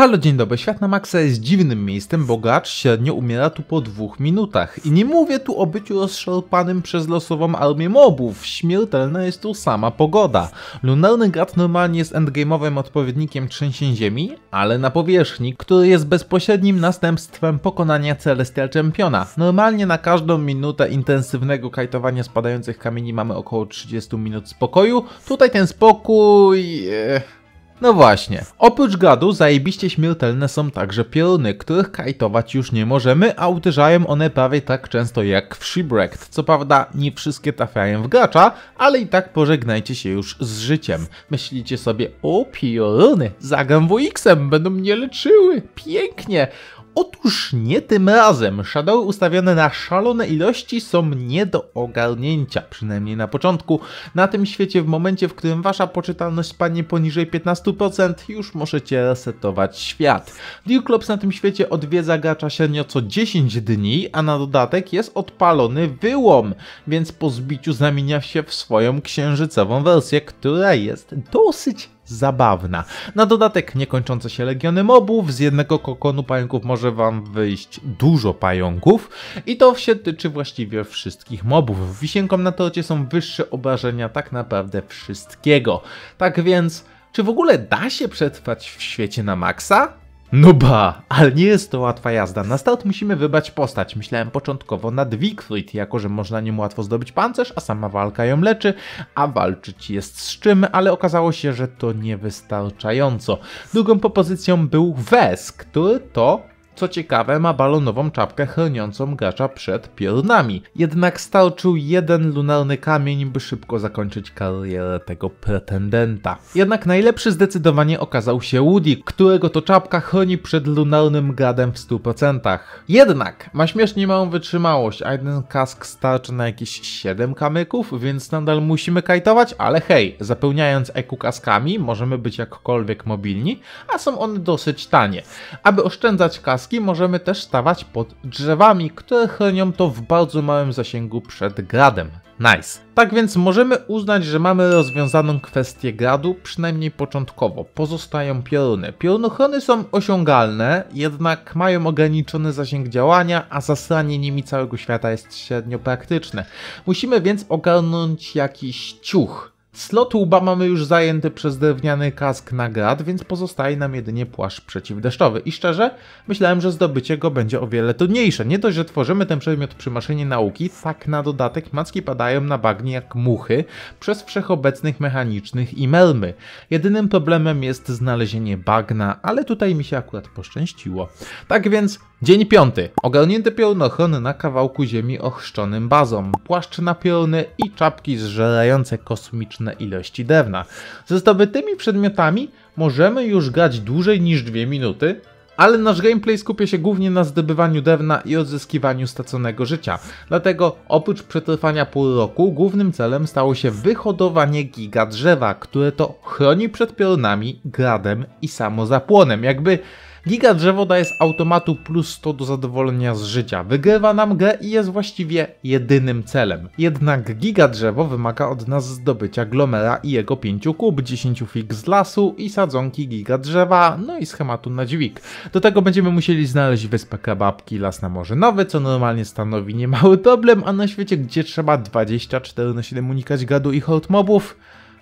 Halo, dzień dobry. Świat na maksa jest dziwnym miejscem, bo gracz średnio umiera tu po dwóch minutach. I nie mówię tu o byciu rozszarpanym przez losową armię mobów. Śmiertelna jest tu sama pogoda. Lunarny grat normalnie jest endgame'owym odpowiednikiem trzęsień ziemi, ale na powierzchni, który jest bezpośrednim następstwem pokonania Celestial Championa. Normalnie na każdą minutę intensywnego kajtowania spadających kamieni mamy około 30 minut spokoju. Tutaj ten spokój... Eee no właśnie. Oprócz gadu zajebiście śmiertelne są także pioruny, których kajtować już nie możemy, a uderzają one prawie tak często jak w Shipwrecked. Co prawda nie wszystkie trafiają w gracza, ale i tak pożegnajcie się już z życiem. Myślicie sobie, o pioruny, zagram WX-em, będą mnie leczyły, pięknie. Otóż nie tym razem. Shadowy ustawione na szalone ilości są nie do ogarnięcia, przynajmniej na początku. Na tym świecie w momencie, w którym wasza poczytalność spadnie poniżej 15%, już możecie resetować świat. Dewclops na tym świecie odwiedza gracza średnio co 10 dni, a na dodatek jest odpalony wyłom, więc po zbiciu zamienia się w swoją księżycową wersję, która jest dosyć zabawna. Na dodatek niekończące się legiony mobów, z jednego kokonu pająków może wam wyjść dużo pająków i to się tyczy właściwie wszystkich mobów. Wisienką na tocie są wyższe obrażenia tak naprawdę wszystkiego. Tak więc, czy w ogóle da się przetrwać w świecie na maksa? No ba, ale nie jest to łatwa jazda. Na start musimy wybrać postać. Myślałem początkowo na Wigfried, jako że można nim łatwo zdobyć pancerz, a sama walka ją leczy, a walczyć jest z czym, ale okazało się, że to niewystarczająco. Drugą propozycją był Wes, który to co ciekawe, ma balonową czapkę chroniącą gracza przed piorunami. Jednak starczył jeden lunarny kamień, by szybko zakończyć karierę tego pretendenta. Jednak najlepszy zdecydowanie okazał się Woody, którego to czapka chroni przed lunarnym gradem w 100%. Jednak ma śmiesznie małą wytrzymałość, a jeden kask starczy na jakieś 7 kamyków, więc nadal musimy kajtować, ale hej, zapełniając eku kaskami możemy być jakkolwiek mobilni, a są one dosyć tanie. Aby oszczędzać kask obrazki możemy też stawać pod drzewami, które chronią to w bardzo małym zasięgu przed gradem. Nice. Tak więc możemy uznać, że mamy rozwiązaną kwestię gradu, przynajmniej początkowo. Pozostają pioruny. Piorunochrony są osiągalne, jednak mają ograniczony zasięg działania, a zasranie nimi całego świata jest średnio praktyczne. Musimy więc ogarnąć jakiś ciuch. Slot łba mamy już zajęty przez drewniany kask na grad, więc pozostaje nam jedynie płaszcz przeciwdeszczowy. I szczerze, myślałem, że zdobycie go będzie o wiele trudniejsze. Nie dość, że tworzymy ten przedmiot przy maszynie nauki, tak na dodatek macki padają na bagnie jak muchy przez wszechobecnych mechanicznych i melmy. Jedynym problemem jest znalezienie bagna, ale tutaj mi się akurat poszczęściło. Tak więc Dzień piąty. Ogarnięty piorunochron na kawałku ziemi ochrzczonym bazą, płaszcz na pioruny i czapki zżerające kosmiczne ilości drewna. Ze zdobytymi przedmiotami możemy już grać dłużej niż 2 minuty, ale nasz gameplay skupia się głównie na zdobywaniu drewna i odzyskiwaniu straconego życia. Dlatego oprócz przetrwania pół roku, głównym celem stało się wyhodowanie giga drzewa, które to chroni przed piorunami, gradem i samozapłonem. Jakby Giga drzewo daje z automatu plus 100 do zadowolenia z życia. Wygrywa nam grę i jest właściwie jedynym celem. Jednak giga drzewo wymaga od nas zdobycia glomera i jego 5 kub, 10 fig z lasu i sadzonki giga drzewa, no i schematu na dźwig. Do tego będziemy musieli znaleźć wyspę kebabki Las na Morze Nowe, co normalnie stanowi niemały problem, a na świecie, gdzie trzeba 24 na 7 unikać gadu i hot mobów,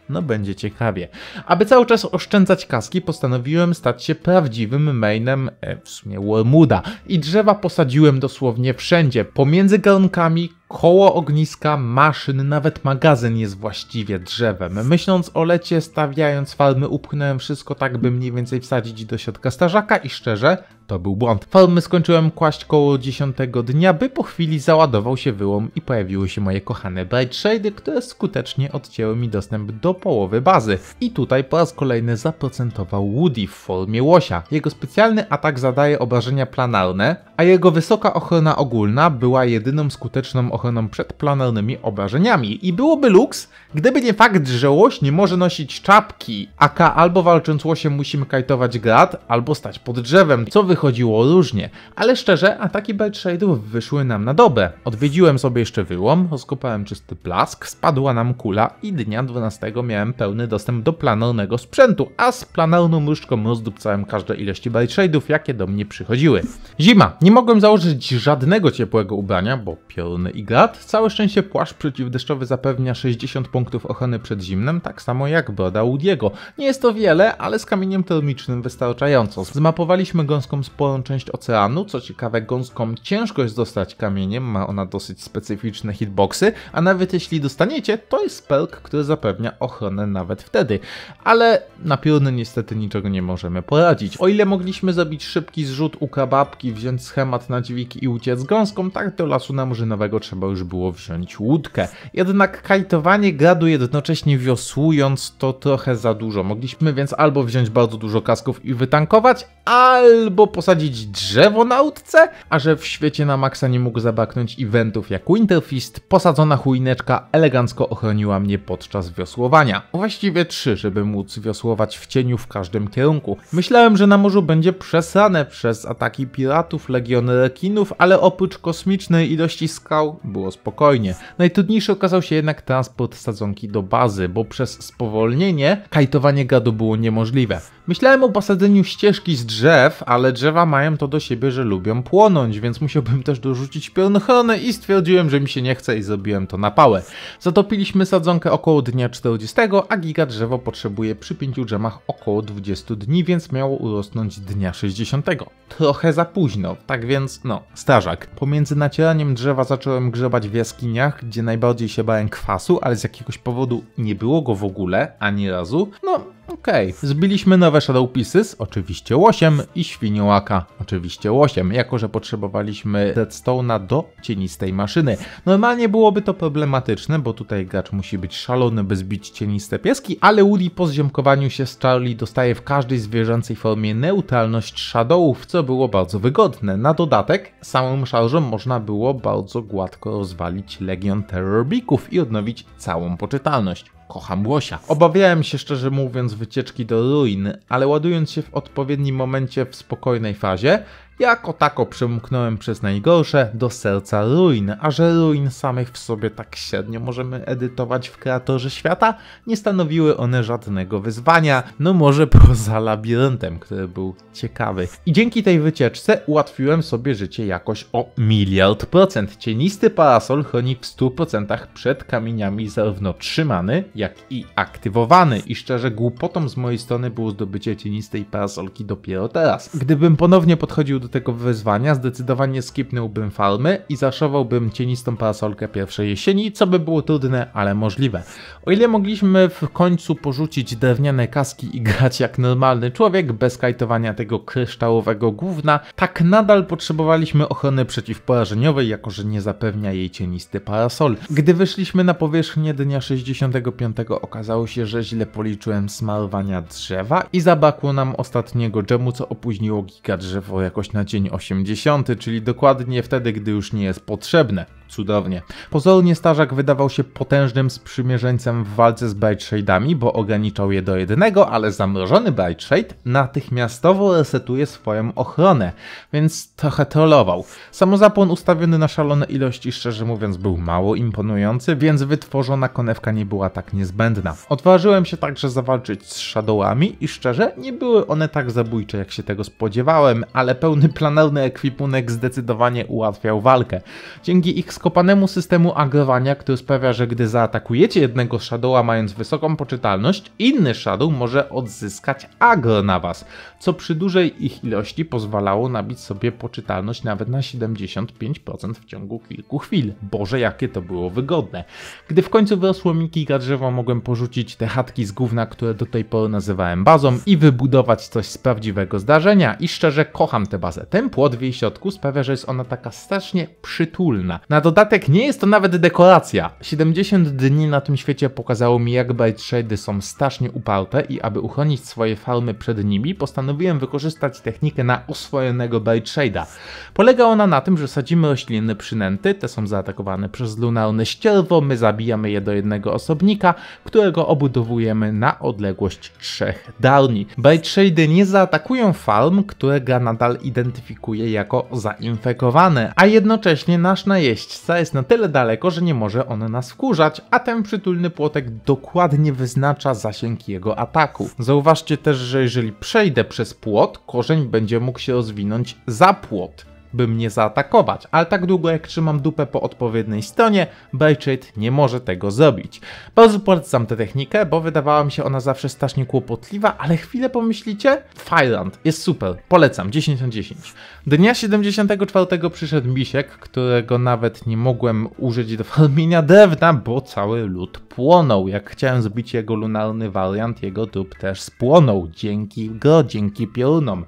no będzie ciekawie. Aby cały czas oszczędzać kaski, postanowiłem stać się prawdziwym mainem, e, w sumie Wormuda, i drzewa posadziłem dosłownie wszędzie, pomiędzy galonkami, koło ogniska, maszyn, nawet magazyn jest właściwie drzewem. Myśląc o lecie, stawiając farmy, upchnąłem wszystko tak, by mniej więcej wsadzić do środka starzaka i szczerze, to był błąd. Falmy skończyłem kłaść koło 10 dnia, by po chwili załadował się wyłom i pojawiły się moje kochane Blade Shady, które skutecznie odcięły mi dostęp do połowy bazy. I tutaj po raz kolejny zaprocentował Woody w formie łosia. Jego specjalny atak zadaje obrażenia planarne, a jego wysoka ochrona ogólna była jedyną skuteczną ochroną przed planarnymi obrażeniami. I byłoby luks, gdyby nie fakt, że łoś nie może nosić czapki, aka albo walcząc łosiem musimy kajtować grad, albo stać pod drzewem, co wychodzi wychodziło różnie, ale szczerze, ataki Beltrade'ów wyszły nam na dobre. Odwiedziłem sobie jeszcze wyłom, rozkopałem czysty plask, spadła nam kula i dnia 12 miałem pełny dostęp do planowanego sprzętu, a z planarną różdżką rozdupcałem każde ilości Beltrade'ów, jakie do mnie przychodziły. Zima. Nie mogłem założyć żadnego ciepłego ubrania, bo piorny i grad. Całe szczęście płaszcz przeciwdeszczowy zapewnia 60 punktów ochrony przed zimnem, tak samo jak broda Udiego. Nie jest to wiele, ale z kamieniem termicznym wystarczająco. Zmapowaliśmy gąską sporą część oceanu. Co ciekawe, gąską ciężko jest dostać kamieniem, ma ona dosyć specyficzne hitboxy, a nawet jeśli dostaniecie, to jest perk, który zapewnia ochronę nawet wtedy. Ale na piórny niestety niczego nie możemy poradzić. O ile mogliśmy zrobić szybki zrzut u kababki, wziąć schemat na dźwigi i uciec gąską, tak do lasu namurzynowego trzeba już było wziąć łódkę. Jednak kajtowanie gradu jednocześnie wiosłując to trochę za dużo. Mogliśmy więc albo wziąć bardzo dużo kasków i wytankować, albo posadzić drzewo na łódce? A że w świecie na maksa nie mógł zabaknąć eventów jak Winterfist, posadzona chujneczka elegancko ochroniła mnie podczas wiosłowania. Właściwie trzy, żeby móc wiosłować w cieniu w każdym kierunku. Myślałem, że na morzu będzie przesrane przez ataki piratów, legiony rekinów, ale oprócz kosmicznej ilości skał było spokojnie. Najtrudniejszy okazał się jednak transport sadzonki do bazy, bo przez spowolnienie kajtowanie gadu było niemożliwe. Myślałem o posadzeniu ścieżki z drzew, ale drzewa mają to do siebie, że lubią płonąć, więc musiałbym też dorzucić pionchronę i stwierdziłem, że mi się nie chce i zrobiłem to na pałę. Zatopiliśmy sadzonkę około dnia 40, a giga drzewo potrzebuje przy 5 drzemach około 20 dni, więc miało urosnąć dnia 60. Trochę za późno, tak więc no, strażak. Pomiędzy nacieraniem drzewa zacząłem grzebać w jaskiniach, gdzie najbardziej się bałem kwasu, ale z jakiegoś powodu nie było go w ogóle, ani razu. No, Okej, okay. zbiliśmy nowe Shadow Pieces, oczywiście łosiem i świniołaka, oczywiście łosiem, jako że potrzebowaliśmy Deadstone'a do cienistej maszyny. Normalnie byłoby to problematyczne, bo tutaj gracz musi być szalony, by zbić cieniste pieski, ale Woody po zziomkowaniu się z Charlie dostaje w każdej zwierzęcej formie neutralność Shadowów, co było bardzo wygodne. Na dodatek samym szarżem można było bardzo gładko rozwalić Legion Beaków i odnowić całą poczytalność. Kocham łosia. Obawiałem się szczerze mówiąc wycieczki do ruin, ale ładując się w odpowiednim momencie w spokojnej fazie, jako tako przemknąłem przez najgorsze do serca ruin, a że ruin samych w sobie tak średnio możemy edytować w kreatorze świata, nie stanowiły one żadnego wyzwania, no może poza labiryntem, który był ciekawy. I dzięki tej wycieczce ułatwiłem sobie życie jakoś o miliard procent. Cienisty parasol chroni w 100% przed kamieniami zarówno trzymany, jak i aktywowany i szczerze głupotą z mojej strony było zdobycie cienistej parasolki dopiero teraz. Gdybym ponownie podchodził do do tego wyzwania zdecydowanie skipnąłbym falmy i zaszowałbym cienistą parasolkę pierwszej jesieni, co by było trudne, ale możliwe. O ile mogliśmy w końcu porzucić drewniane kaski i grać jak normalny człowiek, bez kajtowania tego kryształowego gówna, tak nadal potrzebowaliśmy ochrony przeciwporażeniowej, jako że nie zapewnia jej cienisty parasol. Gdy wyszliśmy na powierzchnię dnia 65 okazało się, że źle policzyłem smarowania drzewa i zabrakło nam ostatniego dżemu, co opóźniło giga drzewo jakoś na na dzień 80, czyli dokładnie wtedy, gdy już nie jest potrzebne. Cudownie. Pozornie Starzak wydawał się potężnym sprzymierzeńcem w walce z Brightshade'ami, bo ograniczał je do jednego, ale zamrożony Brightshade natychmiastowo resetuje swoją ochronę, więc trochę trollował. Samozapłon ustawiony na szalone ilości szczerze mówiąc był mało imponujący, więc wytworzona konewka nie była tak niezbędna. Odważyłem się także zawalczyć z Shadowami i szczerze nie były one tak zabójcze jak się tego spodziewałem, ale pełny planarny ekwipunek zdecydowanie ułatwiał walkę. Dzięki ich skopanemu systemu agrowania, który sprawia, że gdy zaatakujecie jednego Shadowa mając wysoką poczytalność, inny Shadow może odzyskać agro na was, co przy dużej ich ilości pozwalało nabić sobie poczytalność nawet na 75% w ciągu kilku chwil. Boże, jakie to było wygodne. Gdy w końcu wyrosło mi kilka drzewa, mogłem porzucić te chatki z gówna, które do tej pory nazywałem bazą i wybudować coś z prawdziwego zdarzenia i szczerze kocham tę bazę. Ten płot w jej środku sprawia, że jest ona taka strasznie przytulna. Na dodatek nie jest to nawet dekoracja. 70 dni na tym świecie pokazało mi jak bajtrzejdy są strasznie uparte i aby uchronić swoje farmy przed nimi postanowiłem wykorzystać technikę na oswojonego bajtrzejda. Polega ona na tym, że sadzimy rośliny przynęty, te są zaatakowane przez lunarne ścierwo, my zabijamy je do jednego osobnika, którego obudowujemy na odległość trzech darni. Bajtrzejdy nie zaatakują farm, które gra nadal identyfikuje jako zainfekowane, a jednocześnie nasz najeść. Książce jest na tyle daleko, że nie może on nas wkurzać, a ten przytulny płotek dokładnie wyznacza zasięg jego ataku. Zauważcie też, że jeżeli przejdę przez płot, korzeń będzie mógł się rozwinąć za płot by mnie zaatakować, ale tak długo jak trzymam dupę po odpowiedniej stronie, Beytrade nie może tego zrobić. Bardzo polecam tę technikę, bo wydawała mi się ona zawsze strasznie kłopotliwa, ale chwilę pomyślicie? Fireland jest super, polecam, 10 na 10. Dnia 74 przyszedł misiek, którego nawet nie mogłem użyć do farmienia drewna, bo cały lód płonął. Jak chciałem zbić jego lunarny wariant, jego dup też spłonął. Dzięki go, dzięki piorunom.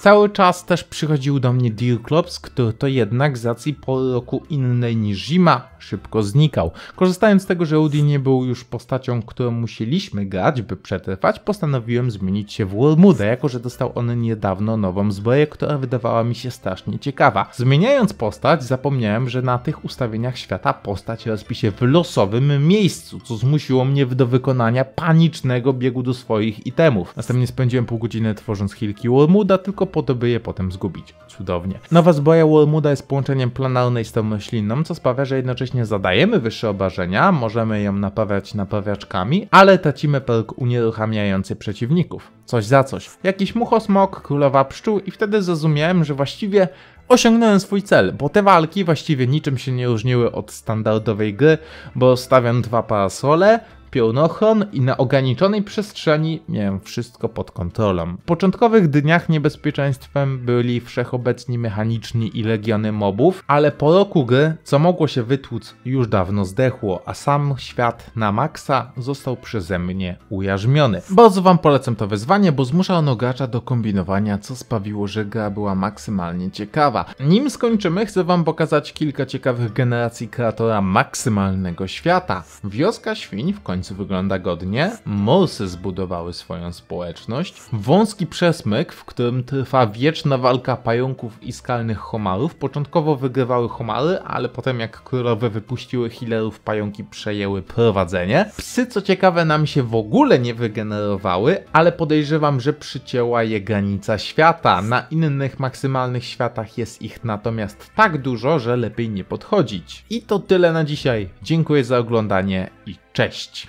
Cały czas też przychodził do mnie Dirklops, który to jednak z racji pory roku innej niż zima szybko znikał. Korzystając z tego, że Rudy nie był już postacią, którą musieliśmy grać, by przetrwać, postanowiłem zmienić się w Wormuda, jako że dostał on niedawno nową zbroję, która wydawała mi się strasznie ciekawa. Zmieniając postać, zapomniałem, że na tych ustawieniach świata postać rozpi się w losowym miejscu, co zmusiło mnie do wykonania panicznego biegu do swoich itemów. Następnie spędziłem pół godziny tworząc hilki Wormuda, tylko prawdopodobnie je potem zgubić. Cudownie. Nowa zbroja Wormuda jest połączeniem planarnej z tą roślinną, co sprawia, że jednocześnie zadajemy wyższe obrażenia, możemy ją naprawiać naprawiaczkami, ale tracimy perk unieruchamiający przeciwników. Coś za coś. Jakiś muchosmok, królowa pszczół i wtedy zrozumiałem, że właściwie osiągnąłem swój cel, bo te walki właściwie niczym się nie różniły od standardowej gry, bo stawiam dwa parasole, pionochron i na ograniczonej przestrzeni miałem wszystko pod kontrolą. W początkowych dniach niebezpieczeństwem byli wszechobecni mechaniczni i legiony mobów, ale po roku gry, co mogło się wytłuc, już dawno zdechło, a sam świat na maksa został przeze mnie ujarzmiony. Bardzo wam polecam to wyzwanie, bo zmusza ono gracza do kombinowania, co sprawiło, że gra była maksymalnie ciekawa. Nim skończymy, chcę wam pokazać kilka ciekawych generacji kreatora maksymalnego świata. Wioska świń w końcu końcu wygląda godnie. Morsy zbudowały swoją społeczność. Wąski przesmyk, w którym trwa wieczna walka pająków i skalnych homarów. Początkowo wygrywały homary, ale potem jak królowe wypuściły healerów, pająki przejęły prowadzenie. Psy, co ciekawe, nam się w ogóle nie wygenerowały, ale podejrzewam, że przycięła je granica świata. Na innych maksymalnych światach jest ich natomiast tak dużo, że lepiej nie podchodzić. I to tyle na dzisiaj. Dziękuję za oglądanie i Cześć!